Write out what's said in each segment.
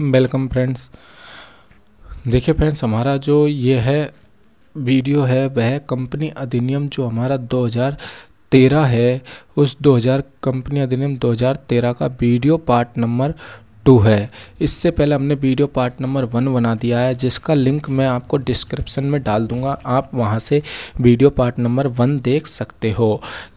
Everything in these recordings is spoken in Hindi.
वेलकम फ्रेंड्स देखिए फ्रेंड्स हमारा जो ये है वीडियो है वह कंपनी अधिनियम जो हमारा 2013 है उस 2000 कंपनी अधिनियम 2013 का वीडियो पार्ट नंबर टू है इससे पहले हमने वीडियो पार्ट नंबर वन बना दिया है जिसका लिंक मैं आपको डिस्क्रिप्शन में डाल दूंगा आप वहां से वीडियो पार्ट नंबर वन देख सकते हो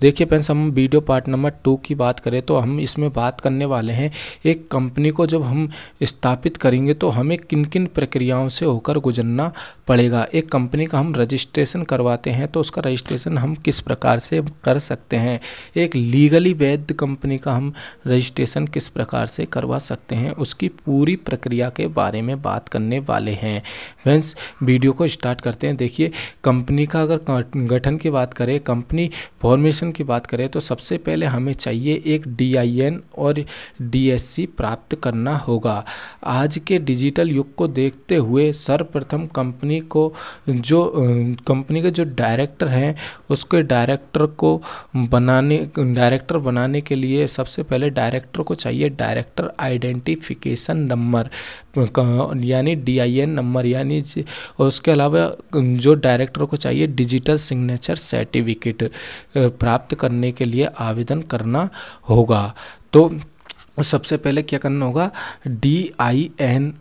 देखिए फ्रेंड्स हम वीडियो पार्ट नंबर टू की बात करें तो हम इसमें बात करने वाले हैं एक कंपनी को जब हम स्थापित करेंगे तो हमें किन किन प्रक्रियाओं से होकर गुजरना पड़ेगा एक कंपनी का हम रजिस्ट्रेशन करवाते हैं तो उसका रजिस्ट्रेशन हम किस प्रकार से कर सकते हैं एक लीगली वैध कंपनी का हम रजिस्ट्रेशन किस प्रकार से करवा सकते हैं हैं उसकी पूरी प्रक्रिया के बारे में बात करने वाले हैं फ्रेंड्स वीडियो को स्टार्ट करते हैं देखिए कंपनी का अगर गठन की बात करें कंपनी फॉर्मेशन की बात करें तो सबसे पहले हमें चाहिए एक डी और डीएससी प्राप्त करना होगा आज के डिजिटल युग को देखते हुए सर्वप्रथम कंपनी को जो कंपनी के जो डायरेक्टर हैं उसके डायरेक्टर को बनाने डायरेक्टर बनाने के लिए सबसे पहले डायरेक्टर को चाहिए डायरेक्टर आइडेंटिटी आइडेंटिफिकेशन नंबर यानी डीआईएन नंबर यानी और उसके अलावा जो डायरेक्टर को चाहिए डिजिटल सिग्नेचर सर्टिफिकेट प्राप्त करने के लिए आवेदन करना होगा तो सबसे पहले क्या करना होगा डी आई एन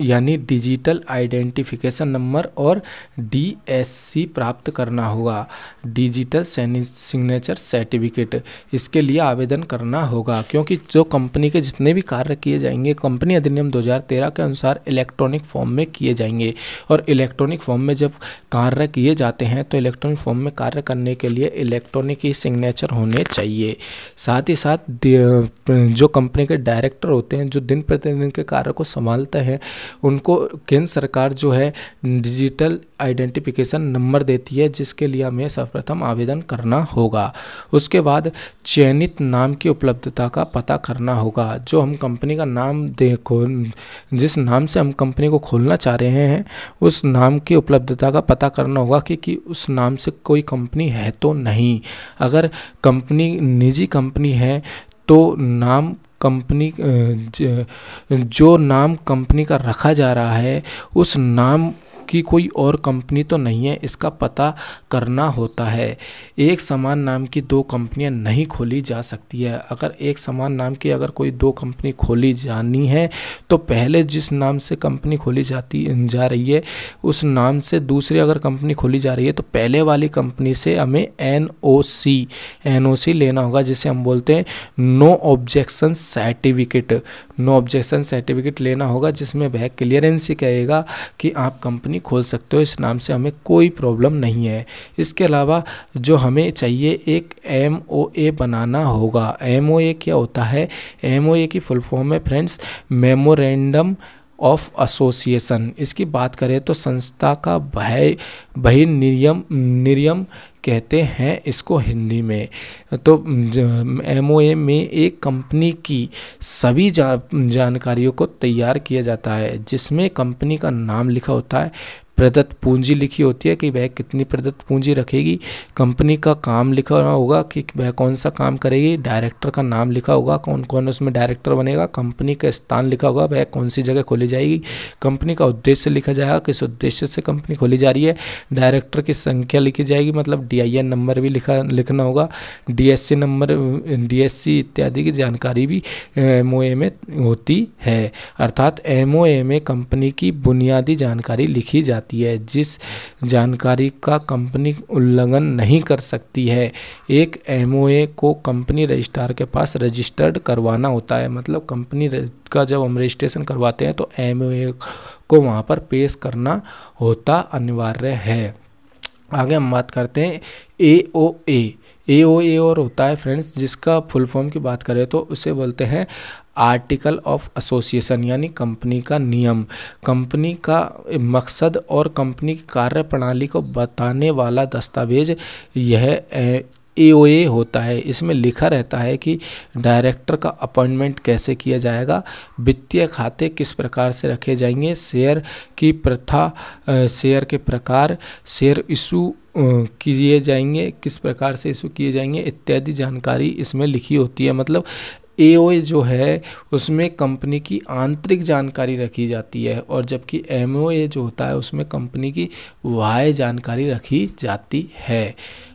यानी डिजिटल आइडेंटिफिकेशन नंबर और डीएससी प्राप्त करना होगा डिजिटल सिग्नेचर सर्टिफिकेट इसके लिए आवेदन करना होगा क्योंकि जो कंपनी के जितने भी कार्य किए जाएंगे कंपनी अधिनियम 2013 के अनुसार इलेक्ट्रॉनिक फॉर्म में किए जाएंगे और इलेक्ट्रॉनिक फॉर्म में जब कार्य किए जाते हैं तो इलेक्ट्रॉनिक फॉर्म में कार्य करने के लिए इलेक्ट्रॉनिक ही सिग्नेचर होने चाहिए साथ ही साथ जो कंपनी के डायरेक्टर होते हैं जो दिन प्रतिदिन के कार्य को संभालते हैं उनको केंद्र सरकार जो है डिजिटल आइडेंटिफिकेशन नंबर देती है जिसके लिए हमें सर्वप्रथम आवेदन करना होगा उसके बाद चयनित नाम की उपलब्धता का पता करना होगा जो हम कंपनी का नाम देखो जिस नाम से हम कंपनी को खोलना चाह रहे हैं उस नाम की उपलब्धता का पता करना होगा कि, कि उस नाम से कोई कंपनी है तो नहीं अगर कंपनी निजी कंपनी है तो नाम कंपनी जो नाम कंपनी का रखा जा रहा है उस नाम कि कोई और कंपनी तो नहीं है इसका पता करना होता है एक समान नाम की दो कंपनियां नहीं खोली जा सकती है अगर एक समान नाम की अगर कोई दो कंपनी खोली जानी है तो पहले जिस नाम से कंपनी खोली जाती जा रही है उस नाम से दूसरी अगर कंपनी खोली जा रही है तो पहले वाली कंपनी से हमें N O C N O सी लेना होगा जिसे हम बोलते हैं no objection certificate no objection certificate लेना होगा जिसमें वह क्लियरेंसी कहेगा कि आप कंपनी खोल सकते हो इस नाम से हमें कोई प्रॉब्लम नहीं है इसके अलावा जो हमें चाहिए एक एम ओ ए बनाना होगा एम ओ ए क्या होता है एम ओ ए की फुल फॉर्म है फ्रेंड्स मेमोरेंडम ऑफ एसोसिएशन इसकी बात करें तो संस्था का भय बहिर्नियम नियम कहते हैं इसको हिंदी में तो एम में एक कंपनी की सभी जा, जानकारियों को तैयार किया जाता है जिसमें कंपनी का नाम लिखा होता है प्रदत्त पूंजी लिखी होती है कि वह कितनी प्रदत्त पूंजी रखेगी कंपनी का काम लिखा होगा कि वह कौन सा काम करेगी डायरेक्टर का नाम लिखा होगा कौन कौन उसमें डायरेक्टर बनेगा कंपनी का स्थान लिखा होगा वह कौन सी जगह खोली जाएगी कंपनी का उद्देश्य लिखा जाएगा किस उद्देश्य से कंपनी खोली जा रही है डायरेक्टर की संख्या लिखी जाएगी मतलब डी नंबर भी लिखा लिखना होगा डी नंबर डी इत्यादि की जानकारी भी एम में होती है अर्थात एम में कंपनी की बुनियादी जानकारी लिखी जाती जाती है जिस जानकारी का कंपनी उल्लंघन नहीं कर सकती है एक एम को कंपनी रजिस्ट्रार के पास रजिस्टर्ड करवाना होता है मतलब कंपनी का जब हम रजिस्ट्रेशन करवाते हैं तो एम को वहाँ पर पेश करना होता अनिवार्य है आगे हम बात करते हैं ए ओ ए ए ओ ए और होता है फ्रेंड्स जिसका फुल फॉर्म की बात करें तो उसे बोलते हैं आर्टिकल ऑफ एसोसिएशन यानी कंपनी का नियम कंपनी का मकसद और कंपनी की कार्य प्रणाली को बताने वाला दस्तावेज यह ए होता है इसमें लिखा रहता है कि डायरेक्टर का अपॉइंटमेंट कैसे किया जाएगा वित्तीय खाते किस प्रकार से रखे जाएंगे शेयर की प्रथा शेयर के प्रकार शेयर इशू किए जाएंगे किस प्रकार से इशू किए जाएंगे इत्यादि जानकारी इसमें लिखी होती है मतलब ए जो है उसमें कंपनी की आंतरिक जानकारी रखी जाती है और जबकि एम जो होता है उसमें कंपनी की वाय जानकारी रखी जाती है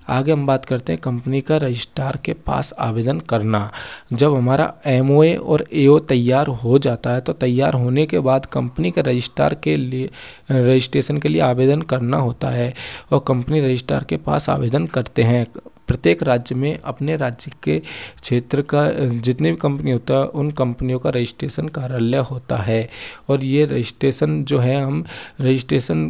आगे हम बात करते हैं कंपनी का रजिस्ट्रार के पास आवेदन करना जब हमारा एम और ए तैयार हो जाता है तो तैयार होने के बाद कंपनी के रजिस्ट्रार के लिए रजिस्ट्रेशन के लिए आवेदन करना होता है और कंपनी रजिस्ट्रार के पास आवेदन करते हैं प्रत्येक राज्य में अपने राज्य के क्षेत्र का जितनी भी कंपनी होता है उन कंपनियों का रजिस्ट्रेशन कार्यालय होता है और ये रजिस्ट्रेशन जो है हम रजिस्ट्रेशन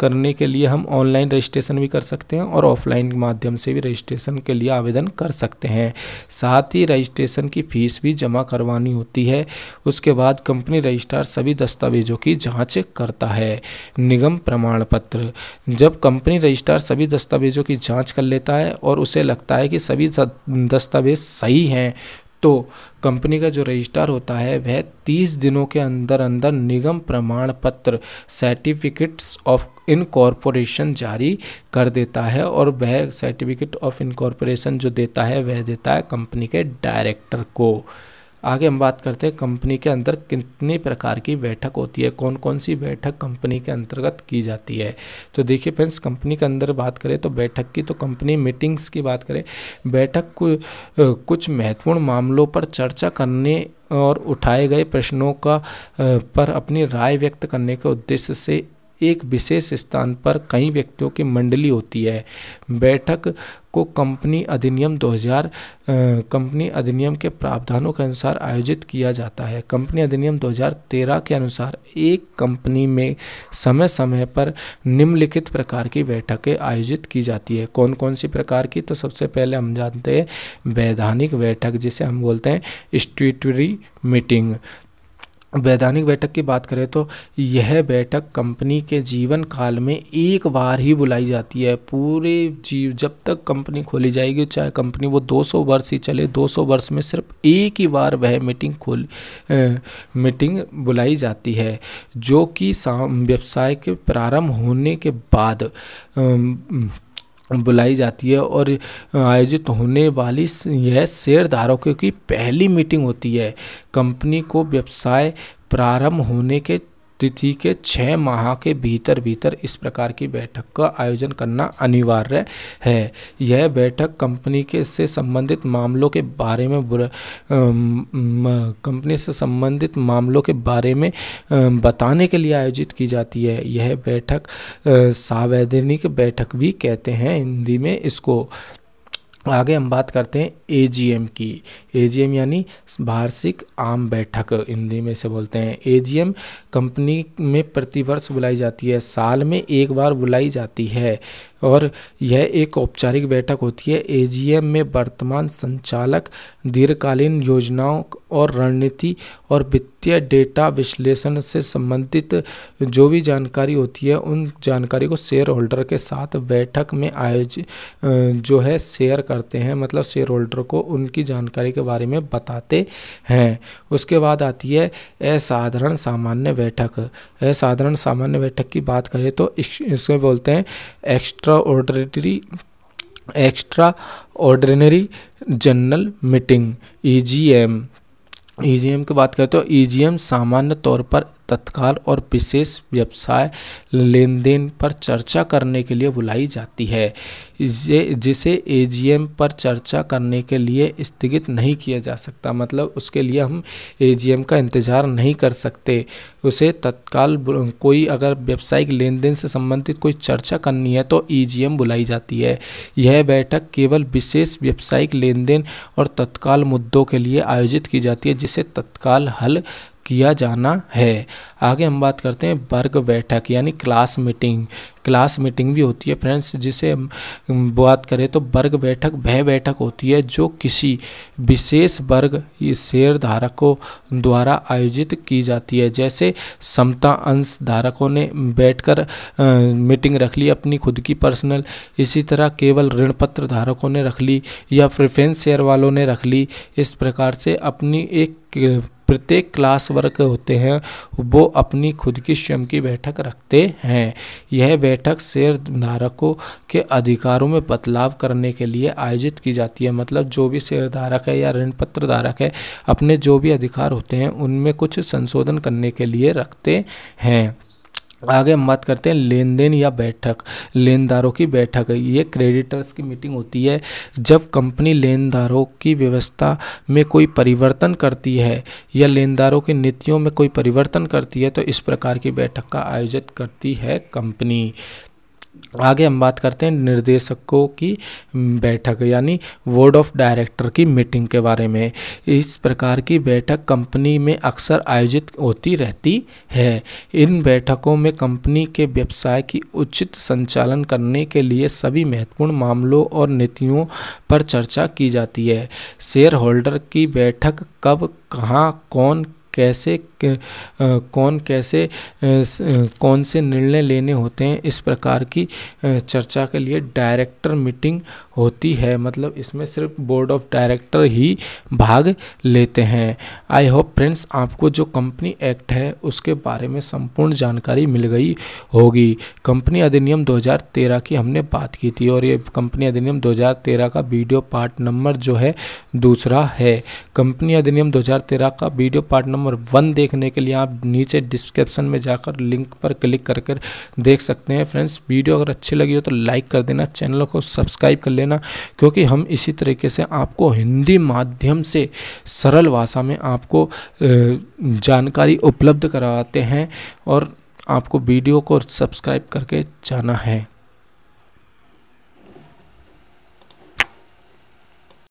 करने के लिए हम ऑनलाइन रजिस्ट्रेशन भी कर सकते हैं और ऑफलाइन माध्यम से भी रजिस्ट्रेशन के लिए आवेदन कर सकते हैं साथ ही रजिस्ट्रेशन की फ़ीस भी जमा करवानी होती है उसके बाद कंपनी रजिस्ट्रार सभी दस्तावेजों की जाँच करता है निगम प्रमाण पत्र जब कंपनी रजिस्ट्रार सभी दस्तावेजों की जाँच कर लेता है और उसे लगता है कि सभी दस्तावेज सही हैं तो कंपनी का जो रजिस्ट्रार होता है वह तीस दिनों के अंदर अंदर निगम प्रमाण पत्र सर्टिफिकेट्स ऑफ इनकॉर्पोरेशन जारी कर देता है और वह सर्टिफिकेट ऑफ इनकॉर्पोरेशन जो देता है वह देता है कंपनी के डायरेक्टर को आगे हम बात करते हैं कंपनी के अंदर कितनी प्रकार की बैठक होती है कौन कौन सी बैठक कंपनी के अंतर्गत की जाती है तो देखिए फ्रेंड्स कंपनी के अंदर बात करें तो बैठक की तो कंपनी मीटिंग्स की बात करें बैठक को कुछ महत्वपूर्ण मामलों पर चर्चा करने और उठाए गए प्रश्नों का पर अपनी राय व्यक्त करने के उद्देश्य से एक विशेष स्थान पर कई व्यक्तियों की मंडली होती है बैठक को कंपनी अधिनियम 2000 कंपनी अधिनियम के प्रावधानों के अनुसार आयोजित किया जाता है कंपनी अधिनियम 2013 के अनुसार एक कंपनी में समय समय पर निम्नलिखित प्रकार की बैठकें आयोजित की जाती है कौन कौन सी प्रकार की तो सबसे पहले हम जानते हैं वैधानिक बैठक जिसे हम बोलते हैं स्टूटरी मीटिंग वैधानिक बैठक की बात करें तो यह बैठक कंपनी के जीवन काल में एक बार ही बुलाई जाती है पूरे जीव जब तक कंपनी खोली जाएगी चाहे कंपनी वो 200 वर्ष ही चले 200 वर्ष में सिर्फ एक ही बार वह मीटिंग खोल मीटिंग बुलाई जाती है जो कि व्यवसाय के प्रारंभ होने के बाद आ, बुलाई जाती है और आयोजित होने वाली यह शेयर की पहली मीटिंग होती है कंपनी को व्यवसाय प्रारंभ होने के तिथि के छः माह के भीतर भीतर इस प्रकार की बैठक का आयोजन करना अनिवार्य है यह बैठक कंपनी के से संबंधित मामलों के बारे में कंपनी से संबंधित मामलों के बारे में बताने के लिए आयोजित की जाती है यह बैठक सावैधानिक बैठक भी कहते हैं हिंदी में इसको आगे हम बात करते हैं एजीएम की एजीएम यानी वार्षिक आम बैठक हिंदी में से बोलते हैं एजीएम कंपनी में प्रतिवर्ष बुलाई जाती है साल में एक बार बुलाई जाती है और यह एक औपचारिक बैठक होती है एजीएम में वर्तमान संचालक दीर्घकालीन योजनाओं और रणनीति और वित्तीय डेटा विश्लेषण से संबंधित जो भी जानकारी होती है उन जानकारी को शेयर होल्डर के साथ बैठक में आयोजित जो है शेयर करते हैं मतलब शेयर होल्डर को उनकी जानकारी के बारे में बताते हैं उसके बाद आती है असाधारण सामान्य बैठक असाधारण सामान्य बैठक की बात करें तो इसमें बोलते हैं extra extraordinary extraordinary general meeting E G M E G M की बात करते हो ई e जी एम सामान्य तौर पर तत्काल और विशेष व्यवसाय लेन देन पर चर्चा करने के लिए बुलाई जाती है जिसे एजीएम पर चर्चा करने के लिए स्थगित नहीं किया जा सकता मतलब उसके लिए हम एजीएम का इंतज़ार नहीं कर सकते उसे तत्काल कोई अगर व्यावसायिक लेन देन से संबंधित कोई चर्चा करनी है तो ईजीएम बुलाई जाती है यह बैठक केवल विशेष व्यावसायिक लेन देन और तत्काल मुद्दों के लिए आयोजित की जाती है जिसे तत्काल हल किया जाना है आगे हम बात करते हैं वर्ग बैठक यानी क्लास मीटिंग क्लास मीटिंग भी होती है फ्रेंड्स जिसे बात करें तो वर्ग बैठक वह बैठक होती है जो किसी विशेष वर्ग शेयर धारकों द्वारा आयोजित की जाती है जैसे समता अंश धारकों ने बैठकर मीटिंग रख ली अपनी खुद की पर्सनल इसी तरह केवल ऋण पत्र धारकों ने रख ली या प्रेफरेंस शेयर वालों ने रख ली इस प्रकार से अपनी एक प्रत्येक क्लास वर्क होते हैं वो अपनी खुद की स्वयं की बैठक रखते हैं यह बैठक शेयर धारकों के अधिकारों में बदलाव करने के लिए आयोजित की जाती है मतलब जो भी शेयर धारक है या ऋण पत्र धारक है अपने जो भी अधिकार होते हैं उनमें कुछ संशोधन करने के लिए रखते हैं आगे हम बात करते हैं लेन देन या बैठक लेनदारों की बैठक ये क्रेडिटर्स की मीटिंग होती है जब कंपनी लेनदारों की व्यवस्था में कोई परिवर्तन करती है या लेनदारों की नीतियों में कोई परिवर्तन करती है तो इस प्रकार की बैठक का आयोजित करती है कंपनी आगे हम बात करते हैं निर्देशकों की बैठक यानी बोर्ड ऑफ डायरेक्टर की मीटिंग के बारे में इस प्रकार की बैठक कंपनी में अक्सर आयोजित होती रहती है इन बैठकों में कंपनी के व्यवसाय की उचित संचालन करने के लिए सभी महत्वपूर्ण मामलों और नीतियों पर चर्चा की जाती है शेयर होल्डर की बैठक कब कहाँ कौन कैसे के, कौन कैसे कौन से निर्णय लेने होते हैं इस प्रकार की चर्चा के लिए डायरेक्टर मीटिंग होती है मतलब इसमें सिर्फ बोर्ड ऑफ डायरेक्टर ही भाग लेते हैं आई होप फ्रेंड्स आपको जो कंपनी एक्ट है उसके बारे में संपूर्ण जानकारी मिल गई होगी कंपनी अधिनियम 2013 की हमने बात की थी और ये कंपनी अधिनियम 2013 का वीडियो पार्ट नंबर जो है दूसरा है कंपनी अधिनियम 2013 का वीडियो पार्ट नंबर वन देख देखने के लिए आप नीचे डिस्क्रिप्शन में जाकर लिंक पर क्लिक कर कर देख सकते हैं फ्रेंड्स वीडियो अगर अच्छी लगी हो तो लाइक कर देना चैनल को सब्सक्राइब कर लेना क्योंकि हम इसी तरीके से आपको हिंदी माध्यम से सरल भाषा में आपको जानकारी उपलब्ध करवाते हैं और आपको वीडियो को सब्सक्राइब करके जाना है